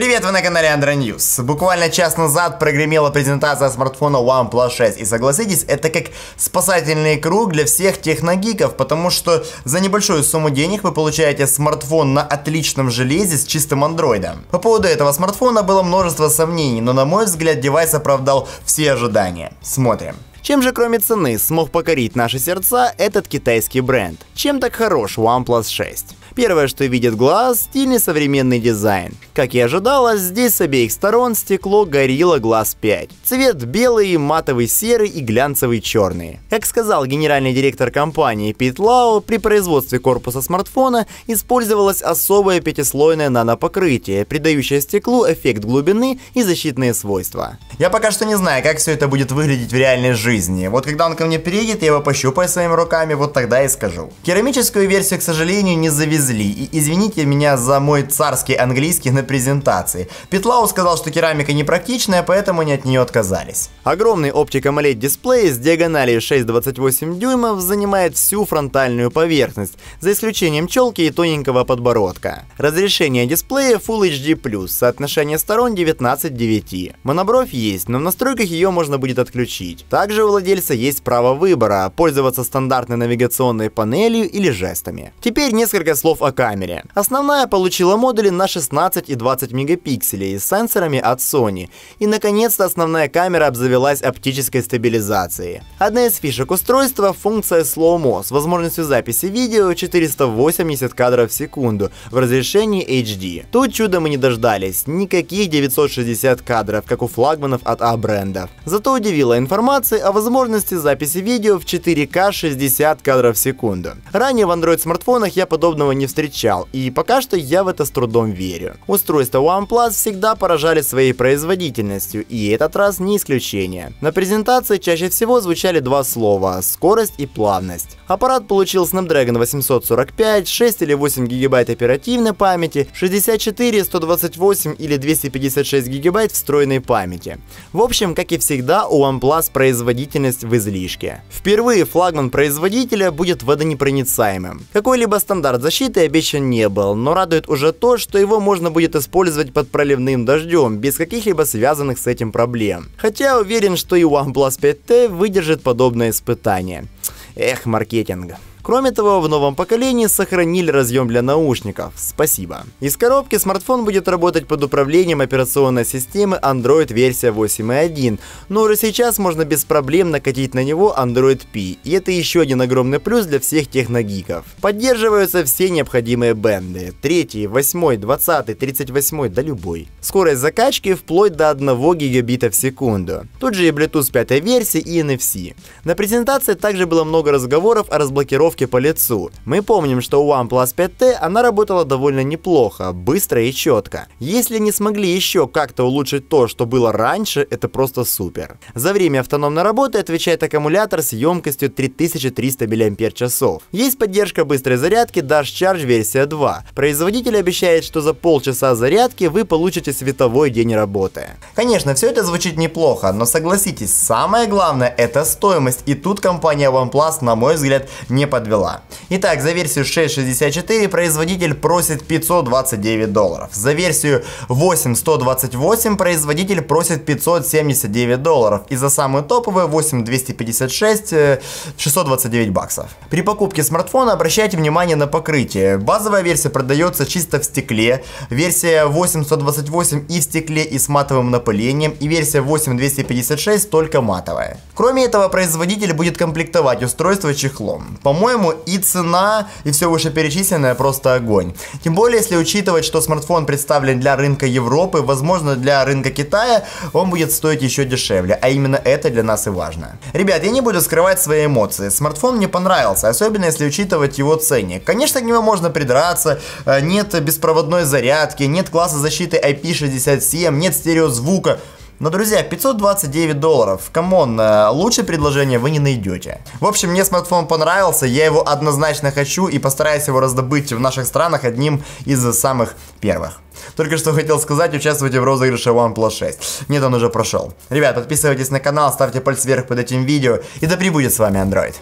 Привет, вы на канале Андро News. Буквально час назад прогремела презентация смартфона OnePlus 6. И согласитесь, это как спасательный круг для всех техногиков, потому что за небольшую сумму денег вы получаете смартфон на отличном железе с чистым андроидом. По поводу этого смартфона было множество сомнений, но на мой взгляд девайс оправдал все ожидания. Смотрим. Чем же кроме цены смог покорить наши сердца этот китайский бренд? Чем так хорош OnePlus 6? Первое, что видит глаз, стильный современный дизайн. Как и ожидалось, здесь с обеих сторон стекло Gorilla Glass 5. Цвет белый, матовый серый и глянцевый черный. Как сказал генеральный директор компании Пит Лао, при производстве корпуса смартфона использовалось особое пятислойное нанопокрытие, придающее стеклу эффект глубины и защитные свойства. Я пока что не знаю, как все это будет выглядеть в реальной жизни. Вот когда он ко мне приедет, я его пощупаю своими руками, вот тогда и скажу. Керамическую версию, к сожалению, не завезли привезли. И извините меня за мой царский английский на презентации. Петлау сказал, что керамика непрактичная, поэтому они от нее отказались. Огромный оптик AMOLED дисплей с диагональю 6,28 дюймов занимает всю фронтальную поверхность, за исключением челки и тоненького подбородка. Разрешение дисплея Full HD+, соотношение сторон 19:9. Монобровь есть, но в настройках ее можно будет отключить. Также у владельца есть право выбора, пользоваться стандартной навигационной панелью или жестами. Теперь несколько слов слов о камере. Основная получила модули на 16 и 20 мегапикселей с сенсорами от Sony. И наконец-то основная камера обзавелась оптической стабилизацией. Одна из фишек устройства — функция Slow Mo с возможностью записи видео 480 кадров в секунду в разрешении HD. Тут чудо мы не дождались, никаких 960 кадров, как у флагманов от А-брендов. Зато удивила информация о возможности записи видео в 4К 60 кадров в секунду. Ранее в Android смартфонах я подобного не не встречал, и пока что я в это с трудом верю. Устройства OnePlus всегда поражали своей производительностью, и этот раз не исключение. На презентации чаще всего звучали два слова – скорость и плавность. Аппарат получил Snapdragon 845, 6 или 8 гигабайт оперативной памяти, 64, 128 или 256 гигабайт встроенной памяти. В общем, как и всегда, у OnePlus производительность в излишке. Впервые флагман производителя будет водонепроницаемым. Какой-либо стандарт защиты обещан не был, но радует уже то, что его можно будет использовать под проливным дождем, без каких-либо связанных с этим проблем. Хотя уверен, что и OnePlus 5T выдержит подобное испытание. Эх, маркетинг. Кроме того, в новом поколении сохранили разъем для наушников. Спасибо. Из коробки смартфон будет работать под управлением операционной системы Android версия 8.1, но уже сейчас можно без проблем накатить на него Android P, и это еще один огромный плюс для всех техногиков. Поддерживаются все необходимые бенды, 3, 8, 20, 38, да любой. Скорость закачки вплоть до 1 гигабита в секунду. Тут же и Bluetooth 5 версии и NFC. На презентации также было много разговоров о разблокировке татуировки по лицу. Мы помним, что у OnePlus 5T она работала довольно неплохо, быстро и четко. Если не смогли еще как-то улучшить то, что было раньше, это просто супер. За время автономной работы отвечает аккумулятор с емкостью 3300 мАч. Есть поддержка быстрой зарядки Dash Charge версия 2. Производитель обещает, что за полчаса зарядки вы получите световой день работы. Конечно, все это звучит неплохо, но согласитесь, самое главное это стоимость, и тут компания OnePlus, на мой взгляд, не подвергает подвела. Итак, за версию 6.64 производитель просит 529 долларов. За версию 8.128 производитель просит 579 долларов. И за самую топовую 8.256 629 э, баксов. При покупке смартфона обращайте внимание на покрытие. Базовая версия продается чисто в стекле. Версия 8.128 и в стекле, и с матовым напылением. И версия 8.256 только матовая. Кроме этого, производитель будет комплектовать устройство чехлом. По-моему, по-моему, и цена, и все вышеперечисленное просто огонь. Тем более, если учитывать, что смартфон представлен для рынка Европы, возможно, для рынка Китая он будет стоить еще дешевле, а именно это для нас и важно. Ребят, я не буду скрывать свои эмоции. Смартфон мне понравился, особенно если учитывать его ценник. Конечно, к нему можно придраться, э, нет беспроводной зарядки, нет класса защиты IP67, нет стереозвука, но, друзья, 529 долларов, камон, э, лучшее предложение вы не найдете. В общем, мне смартфон понравился, я его однозначно хочу и постараюсь его раздобыть в наших странах одним из самых первых. Только что хотел сказать, участвуйте в розыгрыше OnePlus 6. Нет, он уже прошел. Ребят, подписывайтесь на канал, ставьте палец вверх под этим видео, и да прибудет с вами Android.